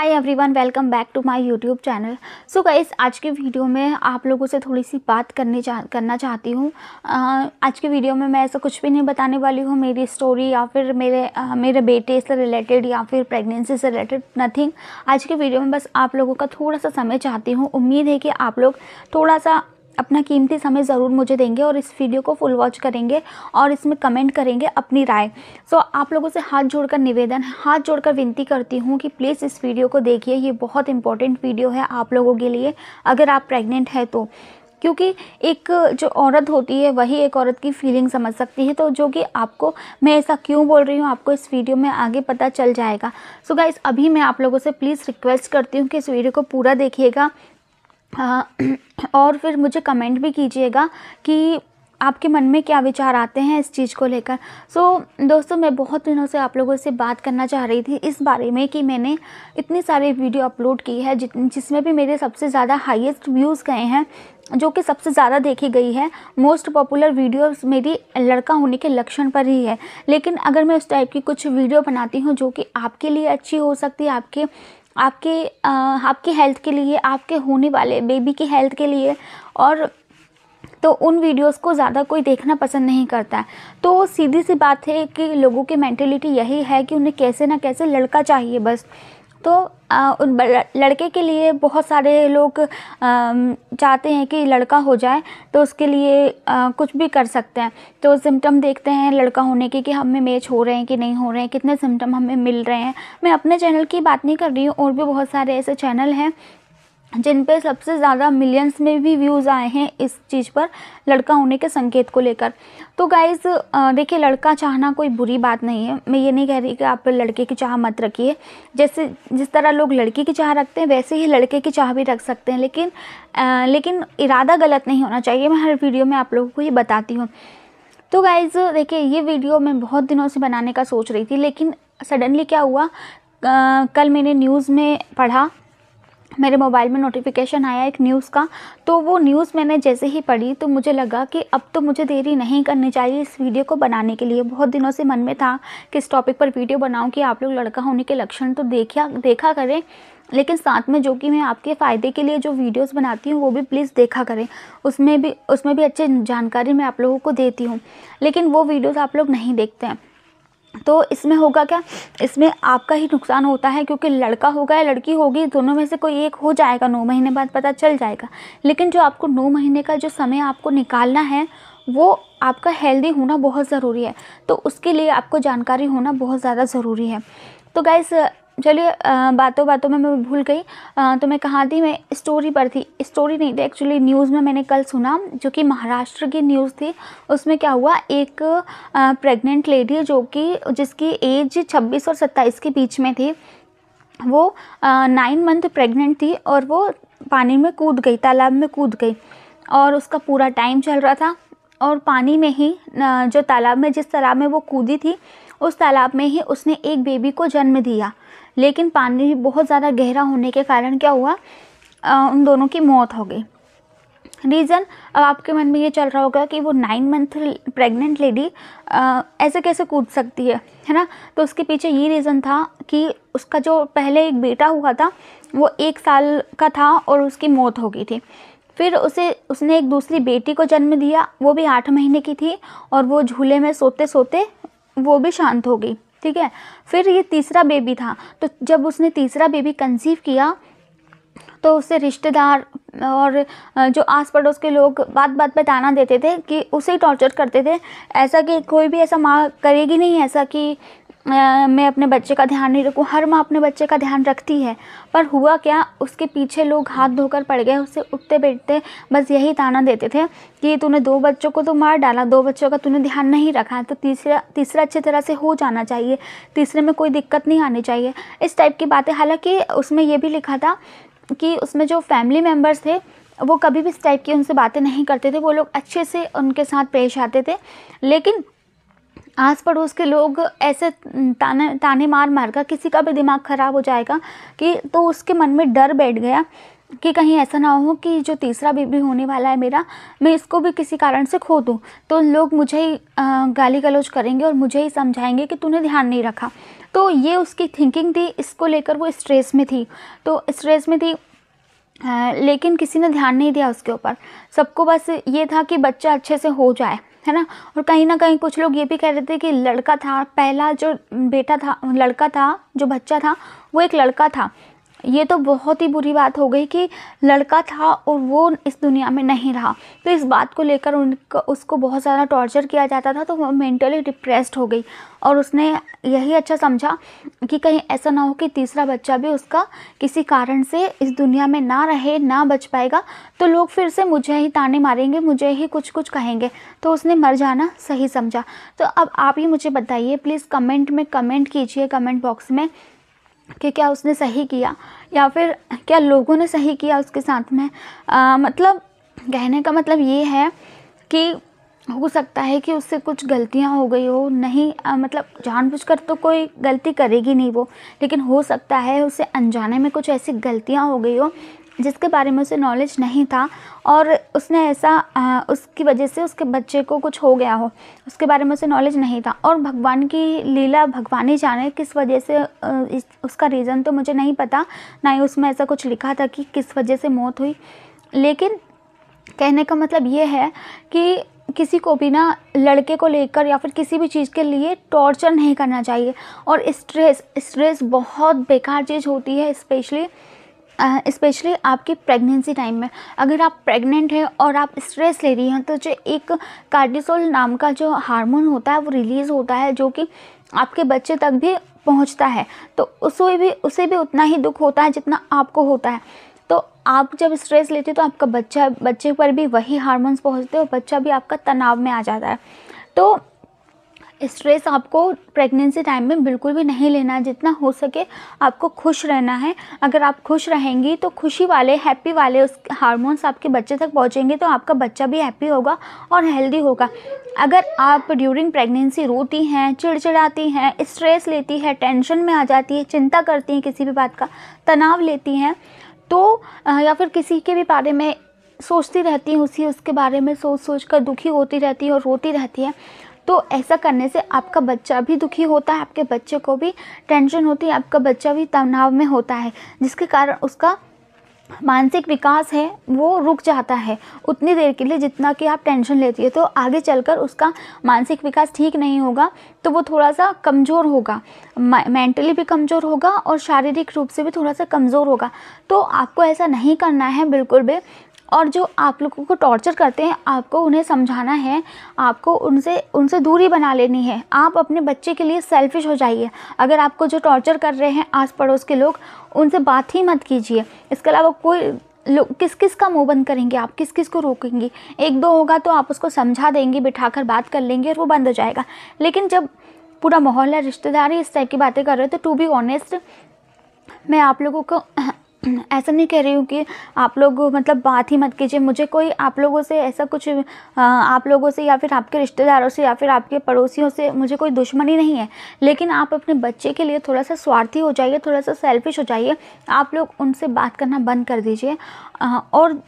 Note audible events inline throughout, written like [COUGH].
hi everyone welcome back to my YouTube channel so guys आज के video में आप लोगों से थोड़ी सी बात करने चाह करना चाहती हूँ आज के वीडियो में मैं ऐसा कुछ भी नहीं बताने वाली हूँ मेरी स्टोरी या फिर मेरे आ, मेरे बेटे से रिलेटेड या फिर प्रेगनेंसी से रिलेटेड नथिंग आज के वीडियो में बस आप लोगों का थोड़ा सा समय चाहती हूँ उम्मीद है कि आप लोग थोड़ा सा अपना कीमती समय ज़रूर मुझे देंगे और इस वीडियो को फुल वॉच करेंगे और इसमें कमेंट करेंगे अपनी राय सो so, आप लोगों से हाथ जोड़कर निवेदन हाथ जोड़कर विनती करती हूँ कि प्लीज़ इस वीडियो को देखिए ये बहुत इंपॉर्टेंट वीडियो है आप लोगों के लिए अगर आप प्रेग्नेंट है तो क्योंकि एक जो औरत होती है वही एक औरत की फीलिंग समझ सकती है तो जो कि आपको मैं ऐसा क्यों बोल रही हूँ आपको इस वीडियो में आगे पता चल जाएगा सो so गाइज़ अभी मैं आप लोगों से प्लीज़ रिक्वेस्ट करती हूँ कि इस वीडियो को पूरा देखिएगा और फिर मुझे कमेंट भी कीजिएगा कि आपके मन में क्या विचार आते हैं इस चीज़ को लेकर सो so, दोस्तों मैं बहुत दिनों से आप लोगों से बात करना चाह रही थी इस बारे में कि मैंने इतनी सारी वीडियो अपलोड की है जिसमें भी मेरे सबसे ज़्यादा हाईएस्ट व्यूज़ गए हैं जो कि सबसे ज़्यादा देखी गई है मोस्ट पॉपुलर वीडियोस मेरी लड़का होने के लक्षण पर ही है लेकिन अगर मैं उस टाइप की कुछ वीडियो बनाती हूँ जो कि आपके लिए अच्छी हो सकती है आपके आपके आपके हेल्थ के लिए आपके होने वाले बेबी की हेल्थ के लिए और तो उन वीडियोस को ज़्यादा कोई देखना पसंद नहीं करता है तो सीधी सी बात है कि लोगों की मैंटेलिटी यही है कि उन्हें कैसे ना कैसे लड़का चाहिए बस तो उन लड़के के लिए बहुत सारे लोग चाहते हैं कि लड़का हो जाए तो उसके लिए कुछ भी कर सकते हैं तो सिम्टम देखते हैं लड़का होने के कि हमें मैच हो रहे हैं कि नहीं हो रहे हैं कितने सिम्टम हमें मिल रहे हैं मैं अपने चैनल की बात नहीं कर रही हूँ और भी बहुत सारे ऐसे चैनल हैं जिन पे सबसे ज़्यादा मिलियंस में भी व्यूज़ आए हैं इस चीज़ पर लड़का होने के संकेत को लेकर तो गाइज देखिए लड़का चाहना कोई बुरी बात नहीं है मैं ये नहीं कह रही कि आप लड़के की चाह मत रखिए जैसे जिस तरह लोग लड़की की चाह रखते हैं वैसे ही लड़के की चाह भी रख सकते हैं लेकिन आ, लेकिन इरादा गलत नहीं होना चाहिए मैं हर वीडियो में आप लोगों को ये बताती हूँ तो गाइज़ देखिए ये वीडियो मैं बहुत दिनों से बनाने का सोच रही थी लेकिन सडनली क्या हुआ कल मैंने न्यूज़ में पढ़ा मेरे मोबाइल में नोटिफिकेशन आया एक न्यूज़ का तो वो न्यूज़ मैंने जैसे ही पढ़ी तो मुझे लगा कि अब तो मुझे देरी नहीं करनी चाहिए इस वीडियो को बनाने के लिए बहुत दिनों से मन में था कि इस टॉपिक पर वीडियो बनाऊं कि आप लोग लड़का होने के लक्षण तो देखा देखा करें लेकिन साथ में जो कि मैं आपके फ़ायदे के लिए जो वीडियोज़ बनाती हूँ वो भी प्लीज़ देखा करें उसमें भी उसमें भी अच्छी जानकारी मैं आप लोगों को देती हूँ लेकिन वो वीडियोज़ आप लोग नहीं देखते हैं तो इसमें होगा क्या इसमें आपका ही नुकसान होता है क्योंकि लड़का होगा या लड़की होगी दोनों में से कोई एक हो जाएगा नौ महीने बाद पता चल जाएगा लेकिन जो आपको नौ महीने का जो समय आपको निकालना है वो आपका हेल्दी होना बहुत ज़रूरी है तो उसके लिए आपको जानकारी होना बहुत ज़्यादा ज़रूरी है तो गाइज़ चलिए बातों बातों में मैं भूल गई तो मैं कहाँ थी मैं स्टोरी पर थी स्टोरी नहीं थी एक्चुअली न्यूज़ में मैंने कल सुना जो कि महाराष्ट्र की न्यूज़ थी उसमें क्या हुआ एक प्रेग्नेंट लेडी जो कि जिसकी एज 26 और 27 के बीच में थी वो नाइन मंथ प्रेग्नेंट थी और वो पानी में कूद गई तालाब में कूद गई और उसका पूरा टाइम चल रहा था और पानी में ही जो तालाब में जिस तालाब में वो कूदी थी उस तालाब में ही उसने एक बेबी को जन्म दिया लेकिन पानी बहुत ज़्यादा गहरा होने के कारण क्या हुआ आ, उन दोनों की मौत हो गई रीज़न अब आपके मन में ये चल रहा होगा कि वो नाइन मंथ प्रेग्नेंट लेडी ऐसे कैसे कूद सकती है है ना तो उसके पीछे ये रीज़न था कि उसका जो पहले एक बेटा हुआ था वो एक साल का था और उसकी मौत हो गई थी फिर उसे उसने एक दूसरी बेटी को जन्म दिया वो भी आठ महीने की थी और वो झूले में सोते सोते वो भी शांत हो गई ठीक है फिर ये तीसरा बेबी था तो जब उसने तीसरा बेबी कंसीव किया तो उससे रिश्तेदार और जो आस पड़ोस के लोग बात बात पर ताना देते थे कि उसे टॉर्चर करते थे ऐसा कि कोई भी ऐसा माँ करेगी नहीं ऐसा कि मैं अपने बच्चे का ध्यान नहीं रखूँ हर माँ अपने बच्चे का ध्यान रखती है पर हुआ क्या उसके पीछे लोग हाथ धोकर पड़ गए उससे उठते बैठते बस यही ताना देते थे कि तूने दो बच्चों को तो मार डाला दो बच्चों का तूने ध्यान नहीं रखा तो तीसरा तीसरा अच्छी तरह से हो जाना चाहिए तीसरे में कोई दिक्कत नहीं आनी चाहिए इस टाइप की बातें हालाँकि उसमें यह भी लिखा था कि उसमें जो फैमिली मेम्बर्स थे वो कभी भी इस टाइप की उनसे बातें नहीं करते थे वो लोग अच्छे से उनके साथ पेश आते थे लेकिन आस पड़ोस के लोग ऐसे ताने ताने मार मार कर किसी का भी दिमाग ख़राब हो जाएगा कि तो उसके मन में डर बैठ गया कि कहीं ऐसा ना हो कि जो तीसरा बेबी होने वाला है मेरा मैं इसको भी किसी कारण से खो दूँ तो लोग मुझे ही गाली गलौज करेंगे और मुझे ही समझाएंगे कि तूने ध्यान नहीं रखा तो ये उसकी थिंकिंग थी इसको लेकर वो स्ट्रेस में थी तो स्ट्रेस में थी लेकिन किसी ने ध्यान नहीं दिया उसके ऊपर सबको बस ये था कि बच्चा अच्छे से हो जाए है ना और कहीं ना कहीं कुछ लोग ये भी कह रहे थे कि लड़का था पहला जो बेटा था लड़का था जो बच्चा था वो एक लड़का था ये तो बहुत ही बुरी बात हो गई कि लड़का था और वो इस दुनिया में नहीं रहा तो इस बात को लेकर उनका उसको बहुत ज़्यादा टॉर्चर किया जाता था तो वो मेंटली डिप्रेस्ड हो गई और उसने यही अच्छा समझा कि कहीं ऐसा ना हो कि तीसरा बच्चा भी उसका किसी कारण से इस दुनिया में ना रहे ना बच पाएगा तो लोग फिर से मुझे ही ताने मारेंगे मुझे ही कुछ कुछ कहेंगे तो उसने मर जाना सही समझा तो अब आप ही मुझे बताइए प्लीज़ कमेंट में कमेंट कीजिए कमेंट बॉक्स में कि क्या उसने सही किया या फिर क्या लोगों ने सही किया उसके साथ में आ, मतलब कहने का मतलब ये है कि हो सकता है कि उससे कुछ गलतियां हो गई हो नहीं आ, मतलब जानबूझकर तो कोई गलती करेगी नहीं वो लेकिन हो सकता है उसे अनजाने में कुछ ऐसी गलतियां हो गई हो जिसके बारे में उसे नॉलेज नहीं था और उसने ऐसा उसकी वजह से उसके बच्चे को कुछ हो गया हो उसके बारे में उसे नॉलेज नहीं था और भगवान की लीला भगवान ही जाने किस वजह से उसका रीज़न तो मुझे नहीं पता ना ही उसमें ऐसा कुछ लिखा था कि किस वजह से मौत हुई लेकिन कहने का मतलब ये है कि किसी को भी ना लड़के को लेकर या फिर किसी भी चीज़ के लिए टॉर्चर नहीं करना चाहिए और स्ट्रेस स्ट्रेस बहुत बेकार चीज़ होती है स्पेशली स्पेशली आपकी प्रेगनेंसी टाइम में अगर आप प्रेग्नेंट हैं और आप स्ट्रेस ले रही हैं तो जो एक कार्डिसोल नाम का जो हार्मोन होता है वो रिलीज़ होता है जो कि आपके बच्चे तक भी पहुंचता है तो उसे भी उसे भी उतना ही दुख होता है जितना आपको होता है तो आप जब स्ट्रेस लेते हो तो आपका बच्चा बच्चे पर भी वही हारमोन्स पहुँचते और बच्चा भी आपका तनाव में आ जाता है तो स्ट्रेस आपको प्रेगनेंसी टाइम में बिल्कुल भी नहीं लेना जितना हो सके आपको खुश रहना है अगर आप खुश रहेंगी तो खुशी वाले हैप्पी वाले उस हार्मोन्स आपके बच्चे तक पहुँचेंगे तो आपका बच्चा भी हैप्पी होगा और हेल्दी होगा अगर आप ड्यूरिंग प्रेगनेंसी रोती हैं चिड़चिड़ाती हैं स्ट्रेस लेती है टेंशन में आ जाती है चिंता करती हैं किसी भी बात का तनाव लेती हैं तो या फिर किसी के भी बारे में सोचती रहती हैं उसी उसके बारे में सोच सोच कर दुखी होती रहती है और रोती रहती है तो ऐसा करने से आपका बच्चा भी दुखी होता है आपके बच्चे को भी टेंशन होती है आपका बच्चा भी तनाव में होता है जिसके कारण उसका मानसिक विकास है वो रुक जाता है उतनी देर के लिए जितना कि आप टेंशन लेती है तो आगे चलकर उसका मानसिक विकास ठीक नहीं होगा तो वो थोड़ा सा कमज़ोर होगा मेंटली भी कमज़ोर होगा और शारीरिक रूप से भी थोड़ा सा कमज़ोर होगा तो आपको ऐसा नहीं करना है बिल्कुल भी और जो आप लोगों को टॉर्चर करते हैं आपको उन्हें समझाना है आपको उनसे उनसे दूरी बना लेनी है आप अपने बच्चे के लिए सेल्फिश हो जाइए अगर आपको जो टॉर्चर कर रहे हैं आस पड़ोस के लोग उनसे बात ही मत कीजिए इसके अलावा कोई लोग किस किस का मुंह बंद करेंगे आप किस किस को रोकेंगी एक दो होगा तो आप उसको समझा देंगी बिठाकर बात कर लेंगे और वो बंद हो जाएगा लेकिन जब पूरा माहौल है रिश्तेदारी इस टाइप की बातें कर रहे हो तो टू बी ऑनेस्ट मैं आप लोगों को [CLEARS THROAT] ऐसा नहीं कह रही हूँ कि आप लोग मतलब बात ही मत कीजिए मुझे कोई आप लोगों से ऐसा कुछ आप लोगों से या फिर आपके रिश्तेदारों से या फिर आपके पड़ोसियों से मुझे कोई दुश्मनी नहीं है लेकिन आप अपने बच्चे के लिए थोड़ा सा स्वार्थी हो जाइए थोड़ा सा सेल्फिश हो जाइए आप लोग उनसे बात करना बंद कर दीजिए और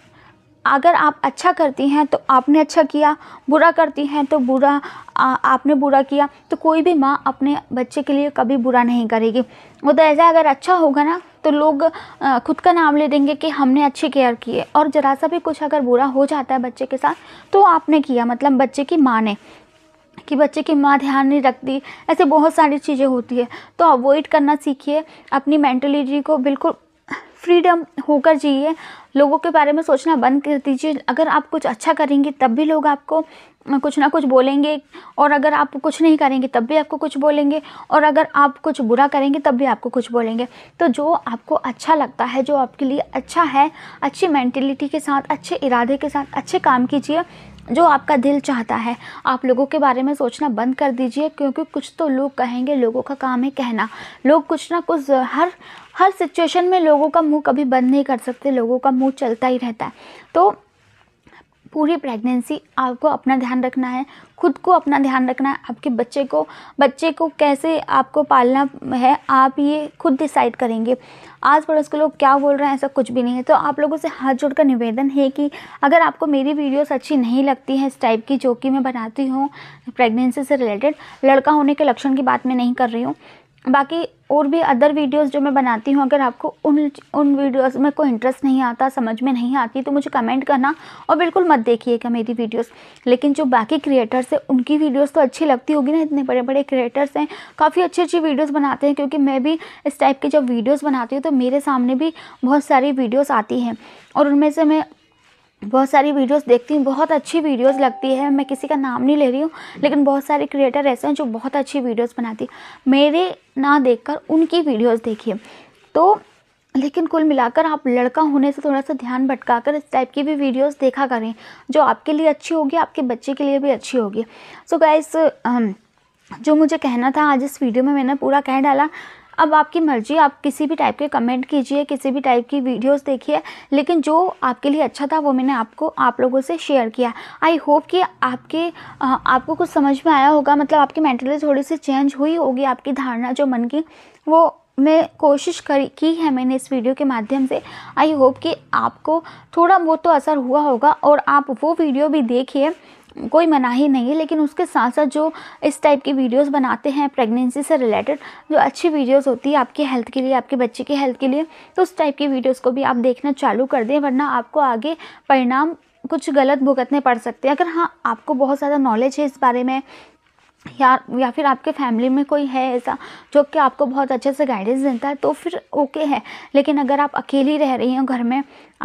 अगर आप अच्छा करती हैं तो आपने अच्छा किया बुरा करती हैं तो बुरा आ, आपने बुरा किया तो कोई भी माँ अपने बच्चे के लिए कभी बुरा नहीं करेगी वो तो ऐसा अगर अच्छा होगा ना तो लोग खुद का नाम ले देंगे कि हमने अच्छी केयर की है और ज़रा सा भी कुछ अगर बुरा हो जाता है बच्चे के साथ तो आपने किया मतलब बच्चे की माँ ने कि बच्चे की माँ ध्यान नहीं रखती ऐसे बहुत सारी चीज़ें होती है तो अवॉइड करना सीखिए अपनी मैंटलिटी को बिल्कुल फ्रीडम होकर जाइए लोगों के बारे में सोचना बंद कर दीजिए अगर आप कुछ अच्छा करेंगे तब भी लोग आपको कुछ ना कुछ बोलेंगे और अगर आप कुछ नहीं करेंगे तब भी आपको कुछ बोलेंगे और अगर आप कुछ बुरा करेंगे तब भी आपको कुछ बोलेंगे तो जो आपको अच्छा लगता है जो आपके लिए अच्छा है अच्छी मैंटिलिटी के साथ अच्छे इरादे के साथ अच्छे काम कीजिए जो आपका दिल चाहता है आप लोगों के बारे में सोचना बंद कर दीजिए क्योंकि कुछ तो लोग कहेंगे लोगों का काम है कहना लोग कुछ ना कुछ हर हर सिचुएशन में लोगों का मुंह कभी बंद नहीं कर सकते लोगों का मुंह चलता ही रहता है तो पूरी प्रेगनेंसी आपको अपना ध्यान रखना है खुद को अपना ध्यान रखना है आपके बच्चे को बच्चे को कैसे आपको पालना है आप ये खुद डिसाइड करेंगे आज पड़ोस के लोग क्या बोल रहे हैं ऐसा कुछ भी नहीं है तो आप लोगों से हाथ जोड़कर निवेदन है कि अगर आपको मेरी वीडियोस अच्छी नहीं लगती है इस टाइप की जो कि मैं बनाती हूँ प्रेगनेंसी से रिलेटेड लड़का होने के लक्षण की बात मैं नहीं कर रही हूँ बाकी और भी अदर वीडियोस जो मैं बनाती हूँ अगर आपको उन उन वीडियोस में कोई इंटरेस्ट नहीं आता समझ में नहीं आती तो मुझे कमेंट करना और बिल्कुल मत देखिएगा मेरी वीडियोस लेकिन जो बाकी क्रिएटर्स हैं उनकी वीडियोस तो अच्छी लगती होगी ना इतने बड़े बड़े क्रिएटर्स हैं काफ़ी अच्छी अच्छी वीडियोज़ बनाते हैं क्योंकि मैं भी इस टाइप की जब वीडियोज़ बनाती हूँ तो मेरे सामने भी बहुत सारी वीडियोज़ आती हैं और उनमें से मैं बहुत सारी वीडियोस देखती हूँ बहुत अच्छी वीडियोस लगती है मैं किसी का नाम नहीं ले रही हूँ लेकिन बहुत सारे क्रिएटर ऐसे हैं जो बहुत अच्छी वीडियोस बनाती है मेरे ना देखकर उनकी वीडियोस देखिए तो लेकिन कुल मिलाकर आप लड़का होने से थोड़ा सा ध्यान भटका कर इस टाइप की भी वीडियोस देखा करें जो आपके लिए अच्छी होगी आपके बच्चे के लिए भी अच्छी होगी सो so गाइस जो मुझे कहना था आज इस वीडियो में मैंने पूरा कह डाला अब आपकी मर्जी आप किसी भी टाइप के कमेंट कीजिए किसी भी टाइप की वीडियोस देखिए लेकिन जो आपके लिए अच्छा था वो मैंने आपको आप लोगों से शेयर किया आई होप कि आपके आपको कुछ समझ में आया होगा मतलब आपकी मेंटली थोड़ी सी चेंज हुई होगी आपकी धारणा जो मन की वो मैं कोशिश करी की है मैंने इस वीडियो के माध्यम से आई होप कि आपको थोड़ा बहुत तो असर हुआ होगा और आप वो वीडियो भी देखिए कोई मनाही नहीं है लेकिन उसके साथ साथ जो इस टाइप की वीडियोस बनाते हैं प्रेगनेंसी से रिलेटेड जो अच्छी वीडियोस होती है आपके हेल्थ के लिए आपके बच्चे के हेल्थ के लिए तो उस टाइप की वीडियोस को भी आप देखना चालू कर दें वरना आपको आगे परिणाम कुछ गलत भुगतने पड़ सकते हैं अगर हाँ आपको बहुत ज़्यादा नॉलेज है इस बारे में या या फिर आपके फैमिली में कोई है ऐसा जो कि आपको बहुत अच्छे से गाइडेंस देता है तो फिर ओके है लेकिन अगर आप अकेली रह रही हो घर में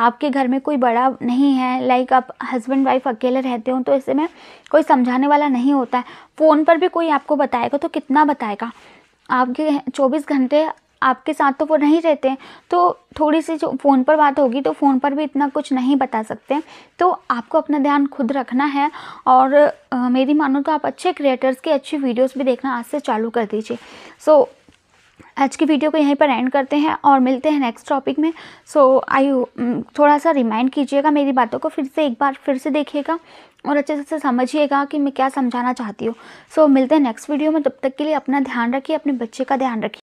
आपके घर में कोई बड़ा नहीं है लाइक आप हस्बैंड वाइफ अकेले रहते हो तो ऐसे में कोई समझाने वाला नहीं होता है फ़ोन पर भी कोई आपको बताएगा तो कितना बताएगा आपके 24 घंटे आपके साथ तो वो नहीं रहते तो थोड़ी सी जो फ़ोन पर बात होगी तो फ़ोन पर भी इतना कुछ नहीं बता सकते तो आपको अपना ध्यान खुद रखना है और आ, मेरी मानो तो आप अच्छे क्रिएटर्स की अच्छी वीडियोस भी देखना आज से चालू कर दीजिए सो so, आज की वीडियो को यहीं पर एंड करते हैं और मिलते हैं नेक्स्ट टॉपिक में सो so, आई थोड़ा सा रिमाइंड कीजिएगा मेरी बातों को फिर से एक बार फिर से देखिएगा और अच्छे से समझिएगा कि मैं क्या समझाना चाहती हूँ सो so, मिलते हैं नेक्स्ट वीडियो में तब तक के लिए अपना ध्यान रखिए अपने बच्चे का ध्यान रखिए